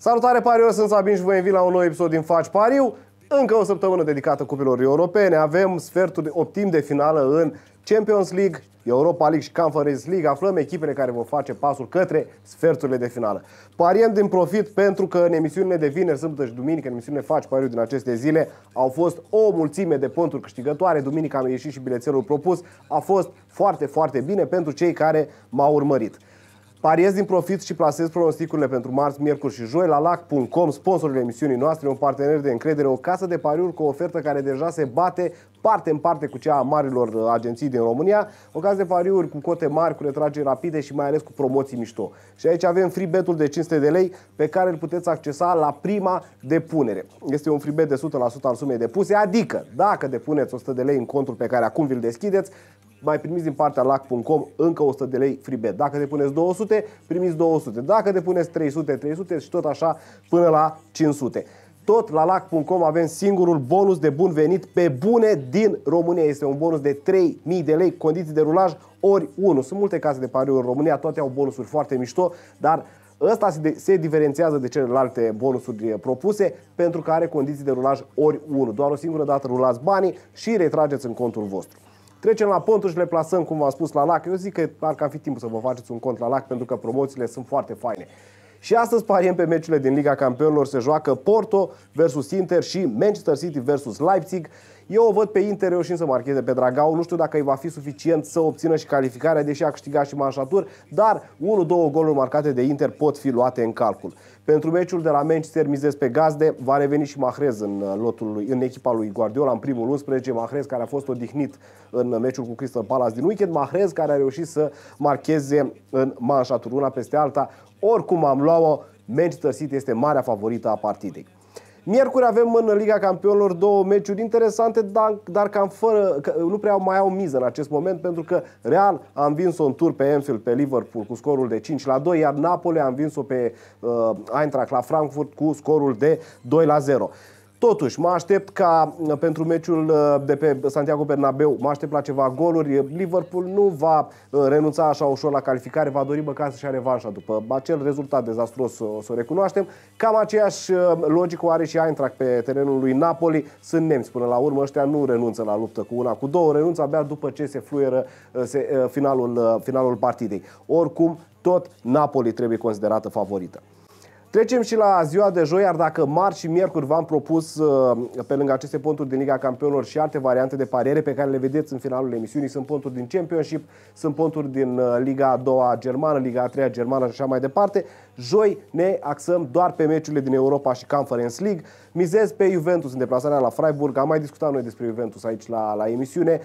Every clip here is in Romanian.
Salutare pariuri, sunt Sabin și vă invit la un nou episod din Faci Pariu. Încă o săptămână dedicată cupelor europene. Avem sfertul optim de finală în Champions League, Europa League și Conference League. Aflăm echipele care vor face pasul către sferturile de finală. Pariem din profit pentru că în emisiunile de vineri, sâmbătă și duminică, în emisiunile Faci Pariu din aceste zile, au fost o mulțime de ponturi câștigătoare. Duminică am ieșit și bilețelul propus. A fost foarte, foarte bine pentru cei care m-au urmărit. Pariez din profit și plasez pronosticurile pentru marți, miercuri și joi la lac.com, sponsorul emisiunii noastre, un partener de încredere, o casă de pariuri cu o ofertă care deja se bate parte în parte cu cea a marilor uh, agenții din România, ocazii de pariuri cu cote mari, cu retrageri rapide și mai ales cu promoții mișto. Și aici avem free bet-ul de 500 de lei pe care îl puteți accesa la prima depunere. Este un free bet de 100% al sumei depuse, adică dacă depuneți 100 de lei în contul pe care acum vi-l deschideți, mai primiți din partea lac.com încă 100 de lei free bet. Dacă depuneți 200, primiți 200. Dacă depuneți 300, 300 și tot așa până la 500. Tot la lac.com avem singurul bonus de bun venit pe bune din România. Este un bonus de 3.000 de lei, condiții de rulaj ori 1. Sunt multe case de pariuri în România, toate au bonusuri foarte mișto, dar Ăsta se, se diferențiază de celelalte bonusuri eh, propuse pentru că are condiții de rulaj ori 1. Doar o singură dată rulați banii și retrageți în contul vostru. Trecem la pontul și le plasăm, cum v-am spus, la LAC. Eu zic că parcă ar fi timpul să vă faceți un cont la LAC pentru că promoțiile sunt foarte faine. Și astăzi pariem pe meciurile din Liga Campionilor. Se joacă Porto versus Inter și Manchester City versus Leipzig. Eu o văd pe Inter reușind să marcheze pe Dragau. Nu știu dacă îi va fi suficient să obțină și calificarea, deși a câștigat și manșaturi, dar 1-2 goluri marcate de Inter pot fi luate în calcul. Pentru meciul de la Manchester mizez pe gazde, va reveni și Mahrez în, uh, lotul lui, în echipa lui Guardiola, în primul 11, Mahrez care a fost odihnit în meciul cu Crystal Palace din weekend, Mahrez care a reușit să marcheze în manșaturi una peste alta. Oricum am luat-o, Manchester City este marea favorită a partidei. Miercuri avem în Liga Campionilor două meciuri interesante, dar, dar cam fără, că nu prea mai au miză în acest moment, pentru că Real a învins-o în tur pe Enfield, pe Liverpool, cu scorul de 5 la 2, iar Napoli a învins-o pe uh, Eintracht la Frankfurt cu scorul de 2 la 0. Totuși, mă aștept ca uh, pentru meciul uh, de pe Santiago Bernabeu, mă aștept la ceva goluri. Liverpool nu va uh, renunța așa ușor la calificare, va dori măcar să-și revanșa după acel rezultat dezastros, o să o recunoaștem. Cam aceeași logică o are și Eintracht pe terenul lui Napoli. Sunt nemți până la urmă, ăștia nu renunță la luptă cu una, cu două, renunță abia după ce se fluieră se, finalul, finalul partidei. Oricum, tot Napoli trebuie considerată favorită. Trecem și la ziua de joi, iar dacă marți și miercuri v-am propus, uh, pe lângă aceste ponturi din Liga Campionilor și alte variante de pariere pe care le vedeți în finalul emisiunii, sunt ponturi din Championship, sunt ponturi din uh, Liga a doua germană, Liga a treia germană și așa mai departe, joi ne axăm doar pe meciurile din Europa și Conference League. Mizez pe Juventus în deplasarea la Freiburg, am mai discutat noi despre Juventus aici la, la emisiune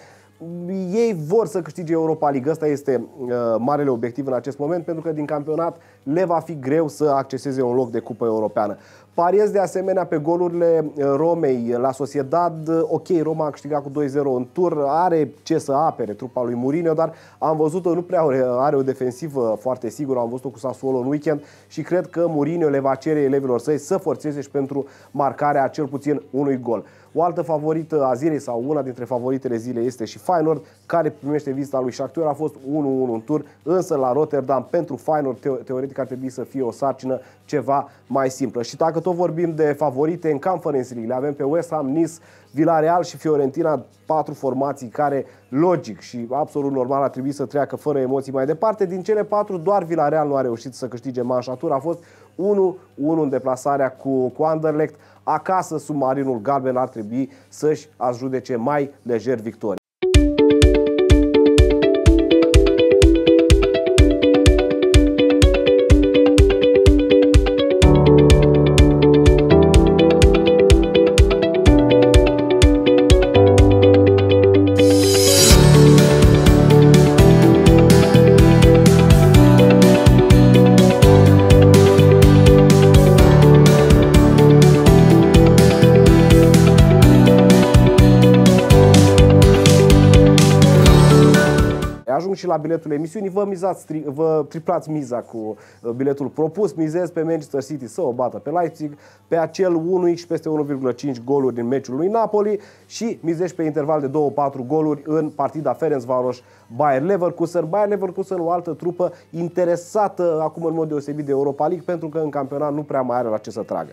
ei vor să câștige Europa League. Ăsta este uh, marele obiectiv în acest moment, pentru că din campionat le va fi greu să acceseze un loc de cupă europeană. Pariez de asemenea pe golurile uh, Romei la Sociedad. Uh, ok, Roma a câștigat cu 2-0 în tur, are ce să apere trupa lui Mourinho, dar am văzut-o, nu prea are o defensivă foarte sigură, am văzut-o cu Sassuolo în weekend și cred că Mourinho le va cere elevilor săi să forțeze și pentru marcarea cel puțin unui gol. O altă favorită a zilei sau una dintre favoritele zilei este și Feyenoord, care primește vizita lui Shakhtar. A fost 1-1 în tur, însă la Rotterdam pentru Feyenoord teoretic ar trebui să fie o sarcină ceva mai simplă. Și dacă tot vorbim de favorite în Conference League, le avem pe West Ham, Nice, Villarreal și Fiorentina, patru formații care logic și absolut normal ar trebui să treacă fără emoții mai departe. Din cele patru, doar Villarreal nu a reușit să câștige manșatura. A fost 1-1 în deplasarea cu, cu Anderlecht. Acasă, submarinul galben ar trebui să-și ajudece mai lejer victoria. ajung și la biletul emisiunii, vă, mizați, tri, vă triplați miza cu uh, biletul propus. Mizez pe Manchester City să o bată pe Leipzig, pe acel 1 și peste 1,5 goluri din meciul lui Napoli și mizești pe interval de 2-4 goluri în partida Ferencvaros Bayer Leverkusen. Bayer Leverkusen o altă trupă interesată acum în mod deosebit de Europa League pentru că în campionat nu prea mai are la ce să tragă.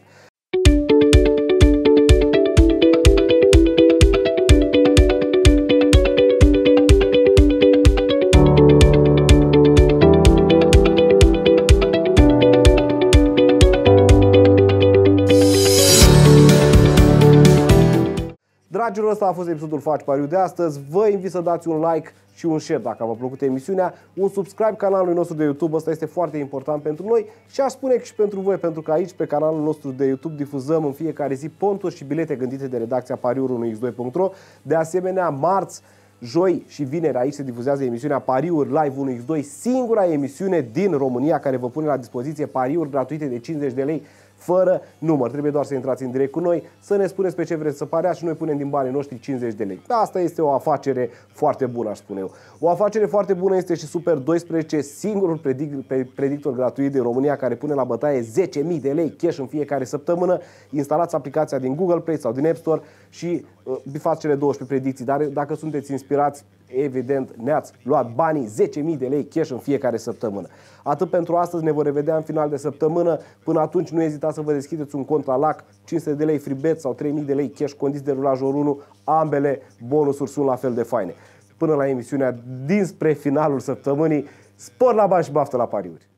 Dragilor, ăsta a fost episodul Faci Pariu de astăzi. Vă invit să dați un like și un share dacă v-a plăcut emisiunea, un subscribe canalului nostru de YouTube, asta este foarte important pentru noi și aș spune și pentru voi, pentru că aici pe canalul nostru de YouTube difuzăm în fiecare zi ponturi și bilete gândite de redacția pariuri1x2.ro. De asemenea, marți joi și vineri aici se difuzează emisiunea Pariuri Live 1x2, singura emisiune din România care vă pune la dispoziție pariuri gratuite de 50 de lei fără număr. Trebuie doar să intrați în direct cu noi, să ne spuneți pe ce vreți să pareați și noi punem din banii noștri 50 de lei. Asta este o afacere foarte bună, aș spune eu. O afacere foarte bună este și Super 12, singurul predic predictor gratuit din România care pune la bătaie 10.000 de lei cash în fiecare săptămână. Instalați aplicația din Google Play sau din App Store și uh, faceți cele 12 predicții. Dar uh, dacă sunteți inspirați, evident, ne-ați luat banii, 10.000 de lei cash în fiecare săptămână. Atât pentru astăzi, ne vom revedea în final de săptămână. Până atunci, nu ezitați să vă deschideți un cont la LAC, 500 de lei freebet sau 3.000 de lei cash, condiți de rulajul 1, ambele bonusuri sunt la fel de faine. Până la emisiunea dinspre finalul săptămânii, spor la bani și baftă la pariuri!